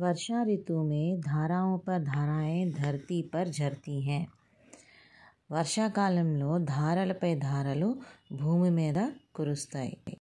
वर्षा ऋतु में धाराओं पर धाराएं धरती पर झरती हैं వర్షాకాలంలో ధారలపై ధారలు భూమి మీద కురుస్తాయి